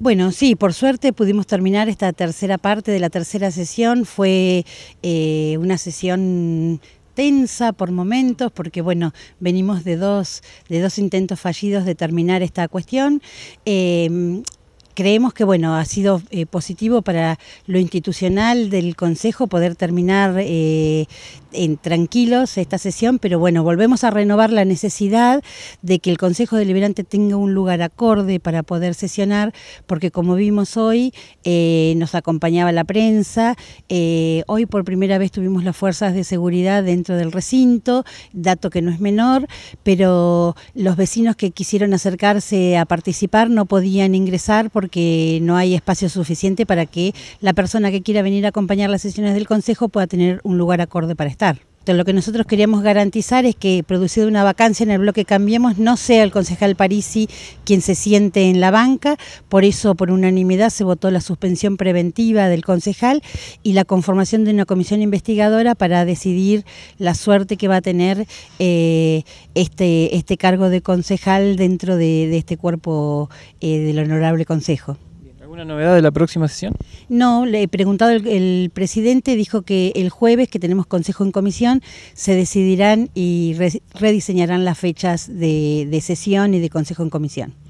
Bueno, sí, por suerte pudimos terminar esta tercera parte de la tercera sesión. Fue eh, una sesión tensa por momentos, porque bueno, venimos de dos, de dos intentos fallidos de terminar esta cuestión. Eh, creemos que bueno ha sido eh, positivo para lo institucional del Consejo poder terminar eh, en tranquilos esta sesión, pero bueno, volvemos a renovar la necesidad de que el Consejo Deliberante tenga un lugar acorde para poder sesionar, porque como vimos hoy, eh, nos acompañaba la prensa, hoy por primera vez tuvimos las fuerzas de seguridad dentro del recinto, dato que no es menor, pero los vecinos que quisieron acercarse a participar no podían ingresar porque no hay espacio suficiente para que la persona que quiera venir a acompañar las sesiones del Consejo pueda tener un lugar acorde para estar lo que nosotros queríamos garantizar es que producida una vacancia en el bloque Cambiemos no sea el concejal Parisi quien se siente en la banca, por eso por unanimidad se votó la suspensión preventiva del concejal y la conformación de una comisión investigadora para decidir la suerte que va a tener eh, este, este, cargo de concejal dentro de, este cuerpo eh, del honorable consejo. ¿Alguna novedad de la próxima sesión? No, le he preguntado, el, presidente dijo que el jueves que tenemos consejo en comisión se decidirán y rediseñarán las fechas de sesión y de consejo en comisión.